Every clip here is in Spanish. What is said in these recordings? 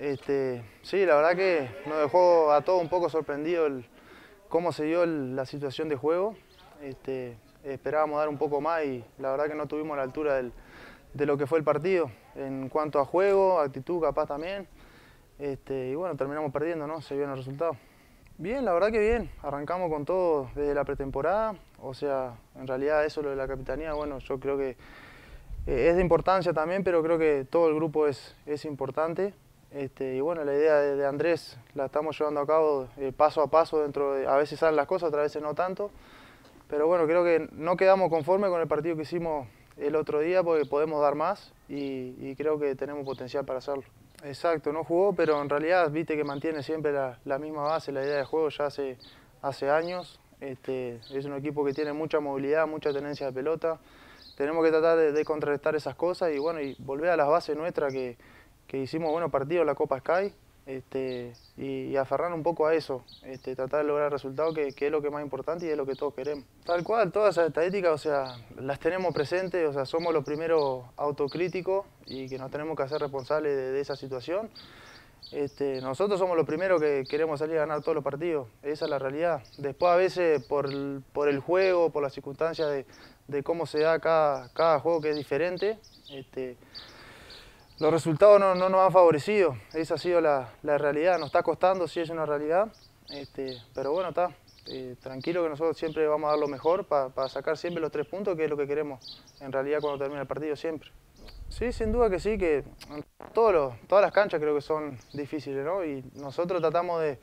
Este, sí, la verdad que nos dejó a todos un poco sorprendido cómo se dio la situación de juego. Este, esperábamos dar un poco más y la verdad que no tuvimos la altura de lo que fue el partido. En cuanto a juego, actitud capaz también. Este, y bueno, terminamos perdiendo, ¿no? Se vio en el resultado. Bien, la verdad que bien. Arrancamos con todo desde la pretemporada. O sea, en realidad eso lo de la capitanía, bueno, yo creo que eh, es de importancia también, pero creo que todo el grupo es importante. Este, y bueno, la idea de, Andrés la estamos llevando a cabo eh, paso a paso, dentro de, a veces salen las cosas, otras veces no tanto. Pero bueno, creo que no quedamos conformes con el partido que hicimos el otro día porque podemos dar más y, creo que tenemos potencial para hacerlo. Exacto, no jugó, pero en realidad viste que mantiene siempre la, misma base, la idea de juego ya hace, hace años. Este, es un equipo que tiene mucha movilidad, mucha tenencia de pelota. Tenemos que tratar de, de contrarrestar esas cosas y bueno, y volver a las bases nuestras que, que hicimos buenos partidos en la Copa Sky este, y, aferrar un poco a eso, este, tratar de lograr resultados que, que, es lo que más importante y es lo que todos queremos. Tal cual, todas esas estadísticas, o sea, las tenemos presentes, o sea, somos los primeros autocríticos y que nos tenemos que hacer responsables de, esa situación. Este, nosotros somos los primeros que queremos salir a ganar todos los partidos, esa es la realidad. Después a veces por el, por el juego, por las circunstancias de, de, cómo se da cada, cada, juego que es diferente, este, los resultados no, nos han favorecido, esa ha sido la, realidad, nos está costando, sí es una realidad, este, pero bueno, está eh, tranquilo que nosotros siempre vamos a dar lo mejor para sacar siempre los tres puntos, que es lo que queremos en realidad cuando termina el partido siempre. Sí, sin duda que sí, que todos todas las canchas creo que son difíciles, ¿no? Y nosotros tratamos de,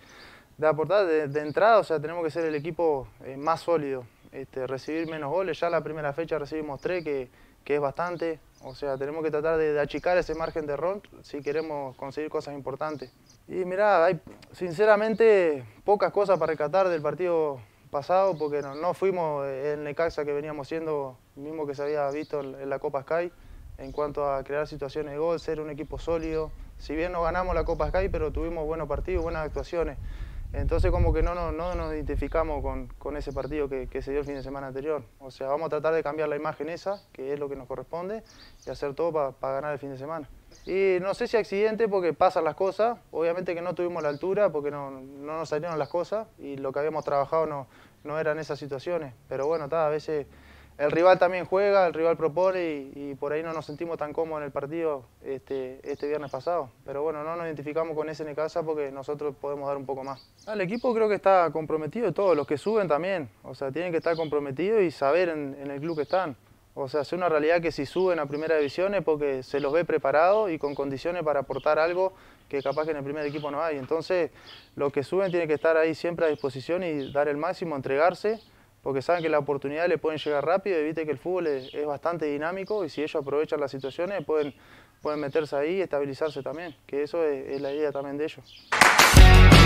aportar de, entrada, o sea, tenemos que ser el equipo eh, más sólido, este, recibir menos goles, ya la primera fecha recibimos tres que que es bastante. O sea, tenemos que tratar de, achicar ese margen de error si queremos conseguir cosas importantes. Y mirá, hay sinceramente pocas cosas para recatar del partido pasado porque no, fuimos el Necaxa que veníamos siendo, mismo que se había visto en, en la Copa Sky, en cuanto a crear situaciones de gol, ser un equipo sólido. Si bien no ganamos la Copa Sky, pero tuvimos buenos partidos, buenas actuaciones. Entonces como que no, no, no nos identificamos con, ese partido que, se dio el fin de semana anterior. O sea, vamos a tratar de cambiar la imagen esa, que es lo que nos corresponde, y hacer todo para ganar el fin de semana. Y no sé si accidente porque pasan las cosas, obviamente que no tuvimos la altura porque no, nos salieron las cosas y lo que habíamos trabajado no, no eran esas situaciones. Pero bueno, a veces el rival también juega, el rival propone y, por ahí no nos sentimos tan cómodos en el partido este, este viernes pasado. Pero bueno, no nos identificamos con ese casa porque nosotros podemos dar un poco más. El equipo creo que está comprometido, todo, los que suben también. O sea, tienen que estar comprometidos y saber en, en el club que están. O sea, es una realidad que si suben a primera división es porque se los ve preparados y con condiciones para aportar algo que capaz que en el primer equipo no hay. Entonces, los que suben tienen que estar ahí siempre a disposición y dar el máximo, entregarse porque saben que la oportunidad les pueden llegar rápido evite que el fútbol es, bastante dinámico y si ellos aprovechan las situaciones pueden, pueden meterse ahí y estabilizarse también, que eso es la idea también de ellos.